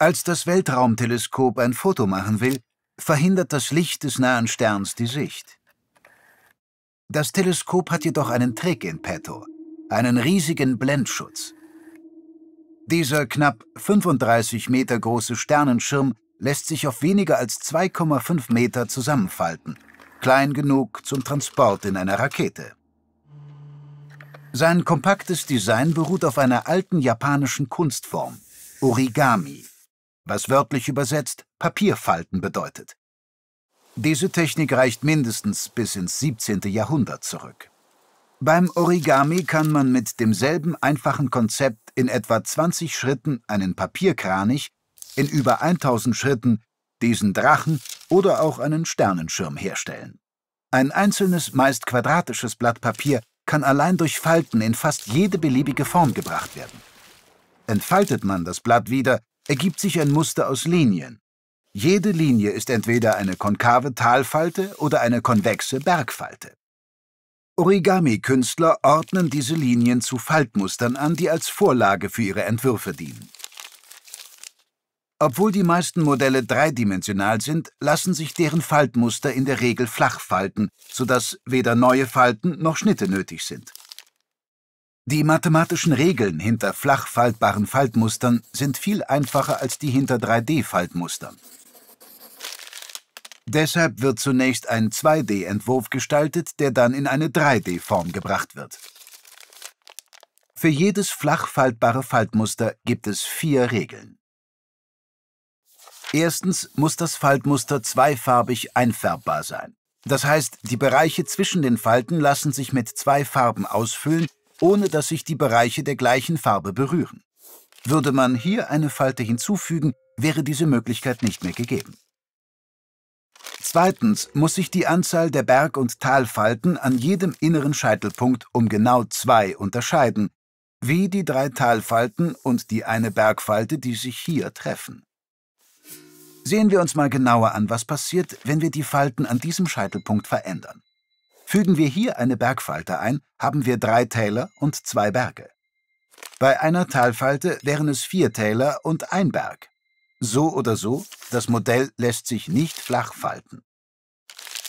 Als das Weltraumteleskop ein Foto machen will, verhindert das Licht des nahen Sterns die Sicht. Das Teleskop hat jedoch einen Trick in petto, einen riesigen Blendschutz. Dieser knapp 35 Meter große Sternenschirm lässt sich auf weniger als 2,5 Meter zusammenfalten, klein genug zum Transport in einer Rakete. Sein kompaktes Design beruht auf einer alten japanischen Kunstform, Origami was wörtlich übersetzt Papierfalten bedeutet. Diese Technik reicht mindestens bis ins 17. Jahrhundert zurück. Beim Origami kann man mit demselben einfachen Konzept in etwa 20 Schritten einen Papierkranich, in über 1000 Schritten diesen Drachen oder auch einen Sternenschirm herstellen. Ein einzelnes, meist quadratisches Blatt Papier kann allein durch Falten in fast jede beliebige Form gebracht werden. Entfaltet man das Blatt wieder, ergibt sich ein Muster aus Linien. Jede Linie ist entweder eine konkave Talfalte oder eine konvexe Bergfalte. Origami-Künstler ordnen diese Linien zu Faltmustern an, die als Vorlage für ihre Entwürfe dienen. Obwohl die meisten Modelle dreidimensional sind, lassen sich deren Faltmuster in der Regel flach falten, sodass weder neue Falten noch Schnitte nötig sind. Die mathematischen Regeln hinter flach faltbaren Faltmustern sind viel einfacher als die hinter 3D-Faltmustern. Deshalb wird zunächst ein 2D-Entwurf gestaltet, der dann in eine 3D-Form gebracht wird. Für jedes flach faltbare Faltmuster gibt es vier Regeln. Erstens muss das Faltmuster zweifarbig einfärbbar sein. Das heißt, die Bereiche zwischen den Falten lassen sich mit zwei Farben ausfüllen, ohne dass sich die Bereiche der gleichen Farbe berühren. Würde man hier eine Falte hinzufügen, wäre diese Möglichkeit nicht mehr gegeben. Zweitens muss sich die Anzahl der Berg- und Talfalten an jedem inneren Scheitelpunkt um genau zwei unterscheiden, wie die drei Talfalten und die eine Bergfalte, die sich hier treffen. Sehen wir uns mal genauer an, was passiert, wenn wir die Falten an diesem Scheitelpunkt verändern. Fügen wir hier eine Bergfalte ein, haben wir drei Täler und zwei Berge. Bei einer Talfalte wären es vier Täler und ein Berg. So oder so, das Modell lässt sich nicht flach falten.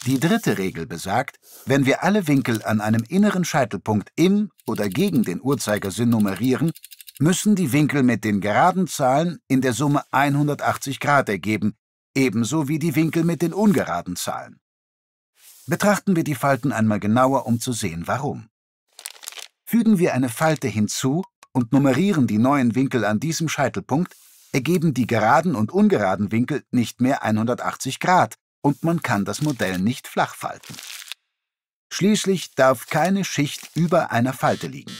Die dritte Regel besagt, wenn wir alle Winkel an einem inneren Scheitelpunkt im oder gegen den Uhrzeigersinn nummerieren, müssen die Winkel mit den geraden Zahlen in der Summe 180 Grad ergeben, ebenso wie die Winkel mit den ungeraden Zahlen. Betrachten wir die Falten einmal genauer, um zu sehen, warum. Fügen wir eine Falte hinzu und nummerieren die neuen Winkel an diesem Scheitelpunkt, ergeben die geraden und ungeraden Winkel nicht mehr 180 Grad und man kann das Modell nicht flach falten. Schließlich darf keine Schicht über einer Falte liegen.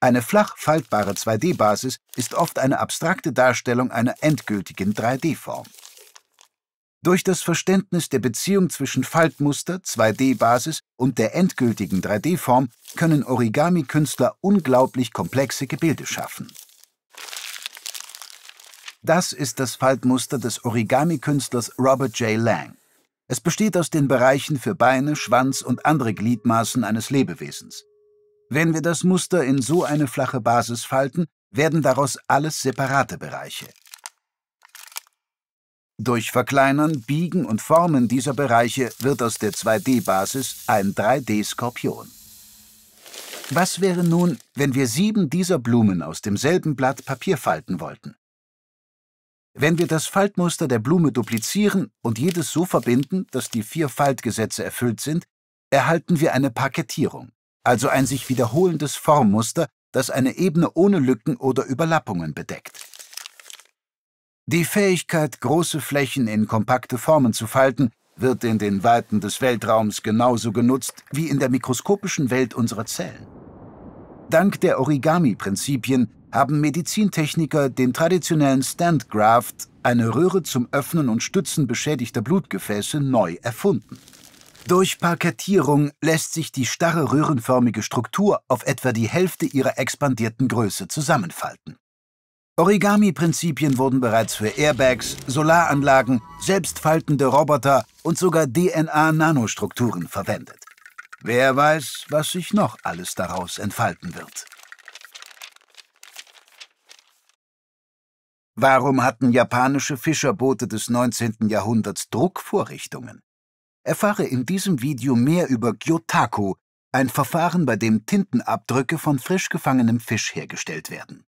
Eine flach faltbare 2D-Basis ist oft eine abstrakte Darstellung einer endgültigen 3D-Form. Durch das Verständnis der Beziehung zwischen Faltmuster, 2D-Basis und der endgültigen 3D-Form können Origami-Künstler unglaublich komplexe Gebilde schaffen. Das ist das Faltmuster des Origami-Künstlers Robert J. Lang. Es besteht aus den Bereichen für Beine, Schwanz und andere Gliedmaßen eines Lebewesens. Wenn wir das Muster in so eine flache Basis falten, werden daraus alles separate Bereiche. Durch Verkleinern, Biegen und Formen dieser Bereiche wird aus der 2D-Basis ein 3D-Skorpion. Was wäre nun, wenn wir sieben dieser Blumen aus demselben Blatt Papier falten wollten? Wenn wir das Faltmuster der Blume duplizieren und jedes so verbinden, dass die vier Faltgesetze erfüllt sind, erhalten wir eine Parkettierung, also ein sich wiederholendes Formmuster, das eine Ebene ohne Lücken oder Überlappungen bedeckt. Die Fähigkeit, große Flächen in kompakte Formen zu falten, wird in den Weiten des Weltraums genauso genutzt wie in der mikroskopischen Welt unserer Zellen. Dank der Origami-Prinzipien haben Medizintechniker den traditionellen Standgraft, eine Röhre zum Öffnen und Stützen beschädigter Blutgefäße, neu erfunden. Durch Parkettierung lässt sich die starre röhrenförmige Struktur auf etwa die Hälfte ihrer expandierten Größe zusammenfalten. Origami-Prinzipien wurden bereits für Airbags, Solaranlagen, selbstfaltende Roboter und sogar DNA-Nanostrukturen verwendet. Wer weiß, was sich noch alles daraus entfalten wird. Warum hatten japanische Fischerboote des 19. Jahrhunderts Druckvorrichtungen? Erfahre in diesem Video mehr über Gyotaku, ein Verfahren, bei dem Tintenabdrücke von frisch gefangenem Fisch hergestellt werden.